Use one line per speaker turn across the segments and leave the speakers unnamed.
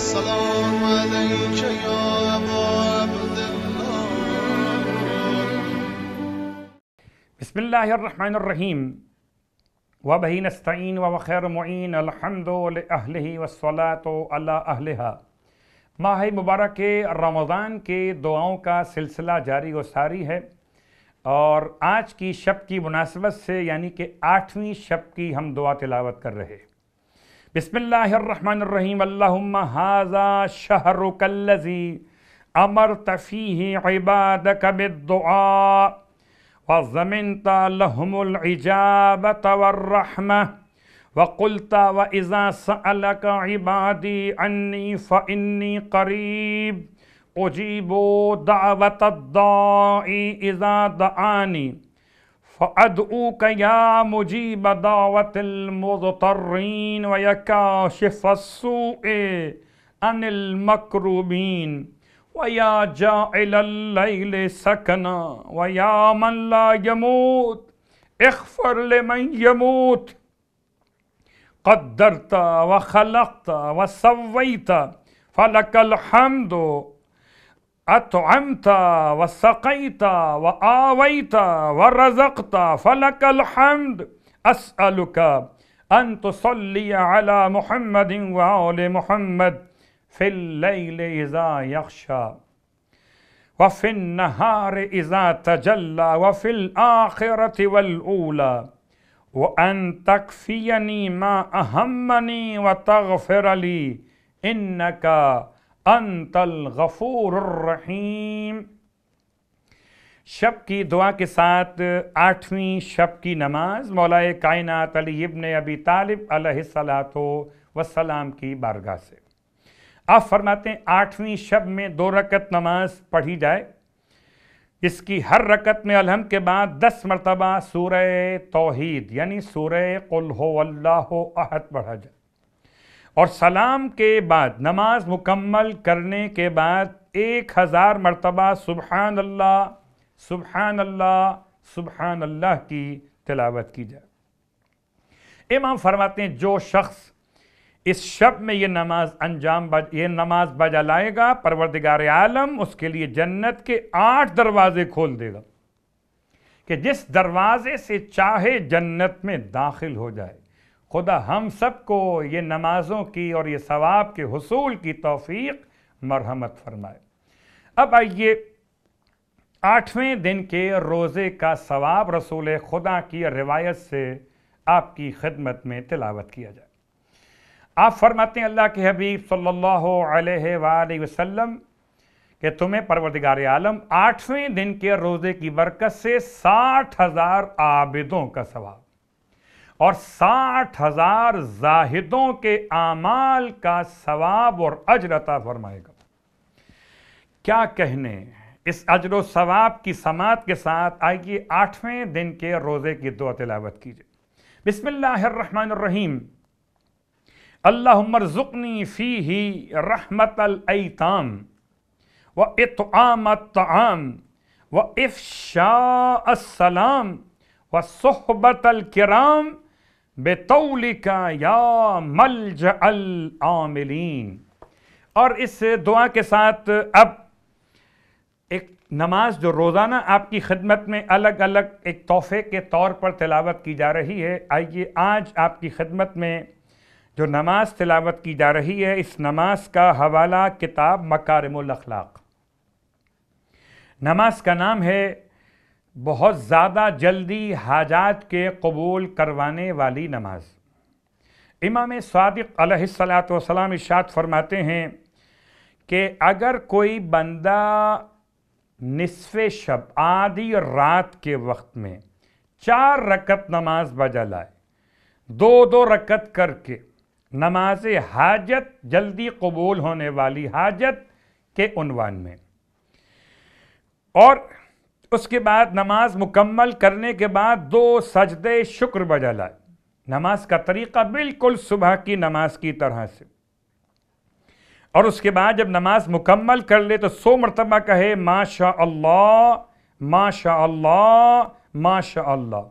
بسم اللہ الرحمن الرحیم وبه نستعين و معين الحمد لأهله والصلاة على أهلها ماہ مبارک رمضان کے دعاؤں کا سلسلہ جاری و ساری ہے اور آج کی شب کی مناسبت سے یعنی کہ آٹھویں شب کی ہم دعا تلاوت کر رہے ہیں بسم الله الرحمن الرحيم اللهم هذا شهرك الذي أمرت فيه عبادك بالدعاء وضمنت لهم العجابة والرحمة وقلت وإذا سألك عبادي عني فإني قريب أجيب دعوة الضائي إذا دعاني فأدعوك يا مجيب دعوة المضطرين ويا كاشف السوء عن المكروبين ويا جاعل الليل سكنا ويا من لا يموت اغفر لمن يموت قدرت وخلقت وسويت فلك الحمد أطعمت وسقيت وآويت ورزقت فلك الحمد أسألك أن تصلي على محمد وآل محمد في الليل إذا يخشى وفي النهار إذا تجلى وفي الآخرة والأولى وأن تكفيني ما أهمني وتغفر لي إنك انت الغفور الرحیم شب کی دعا کے ساتھ آٹھویں شب کی نماز مولا کائنات علی ابن ابی طالب علیہ السلام وسلام کی بارگاہ سے آپ فرماتے ہیں آٹھویں شب میں دو رکت نماز پڑھی جائے اس کی ہر رکت میں الحم کے بعد دس مرتبہ سورہ توحید یعنی سورہ قل ہو اللہ احد پڑھا جائے اور سلام کے بعد نماز مکمل کرنے کے بعد ایک ہزار مرتبہ سبحان اللہ سبحان اللہ سبحان اللہ کی تلاوت کی جائے امام فرماتے ہیں جو شخص اس شب میں یہ نماز انجام بج یہ نماز بجا لائے گا پروردگار عالم اس کے لیے جنت کے آٹھ دروازے کھول دے گا کہ جس دروازے سے چاہے جنت میں داخل ہو جائے خدا ہم سب کو یہ نمازوں کی اور یہ ثواب کے حصول کی توفیق مرحمت فرمائے اب آئیے آٹھویں دن کے روزے کا ثواب رسول خدا کی روایت سے آپ کی خدمت میں تلاوت کیا جائے آپ فرماتے ہیں اللہ کے حبیب صلی اللہ علیہ وآلہ وسلم کہ تمہیں پروردگار عالم آٹھویں دن کے روزے کی برکت سے ساٹھ ہزار عابدوں کا ثواب اور ساٹھ ہزار زاہدوں کے اعمال کا ثواب اور عطا فرمائے گا کیا کہنے اس اجر و ثواب کی سماعت کے ساتھ آئے گی آٹھویں دن کے روزے کی دعا تلاوت کیجیے بسم اللہ الرحمن الرحیم اللہ ارزقنی فی رحمت الام و اطعام الطعام و افشاء السلام و صحبت الکرام بے کا یا ملج العاملین اور اس دعا کے ساتھ اب ایک نماز جو روزانہ آپ کی خدمت میں الگ الگ ایک تحفے کے طور پر تلاوت کی جا رہی ہے آئیے آج آپ کی خدمت میں جو نماز تلاوت کی جا رہی ہے اس نماز کا حوالہ کتاب مکارم الاخلاق نماز کا نام ہے بہت زیادہ جلدی حاجات کے قبول کروانے والی نماز امام صادق علیہ السلاۃ اشارت فرماتے ہیں کہ اگر کوئی بندہ نصف شب آدھی رات کے وقت میں چار رکت نماز بجا لائے دو دو رکت کر کے نماز حاجت جلدی قبول ہونے والی حاجت کے عنوان میں اور اس کے بعد نماز مکمل کرنے کے بعد دو سجدے شکر بجا لائے نماز کا طریقہ بالکل صبح کی نماز کی طرح سے اور اس کے بعد جب نماز مکمل کر لے تو سو مرتبہ کہے ما اللہ ما اللہ ما اللہ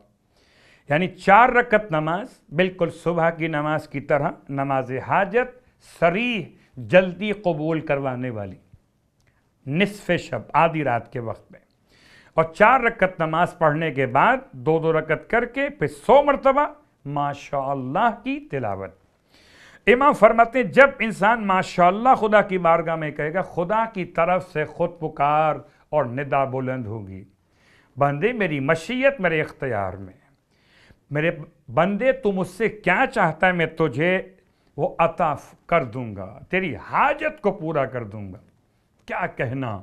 یعنی چار رکت نماز بالکل صبح کی نماز کی طرح نماز حاجت سریح جلدی قبول کروانے والی نصف شب آدھی رات کے وقت میں اور چار رکت نماز پڑھنے کے بعد دو دو رکت کر کے پھر سو مرتبہ ماشاءاللہ اللہ کی تلاوت امام فرماتے ہیں جب انسان ماشاءاللہ اللہ خدا کی بارگاہ میں کہے گا خدا کی طرف سے خود پکار اور ندا بلند ہوگی بندے میری مشیت میرے اختیار میں میرے بندے تم اس سے کیا چاہتا ہے میں تجھے وہ عطا کر دوں گا تیری حاجت کو پورا کر دوں گا کیا کہنا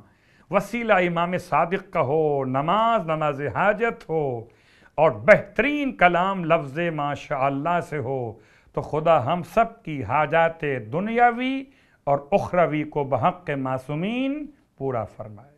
وسیلہ امام صادق کا ہو نماز نماز حاجت ہو اور بہترین کلام لفظ ماشاء اللہ سے ہو تو خدا ہم سب کی حاجات دنیاوی اور اخروی کو بحق معصومین پورا فرمائے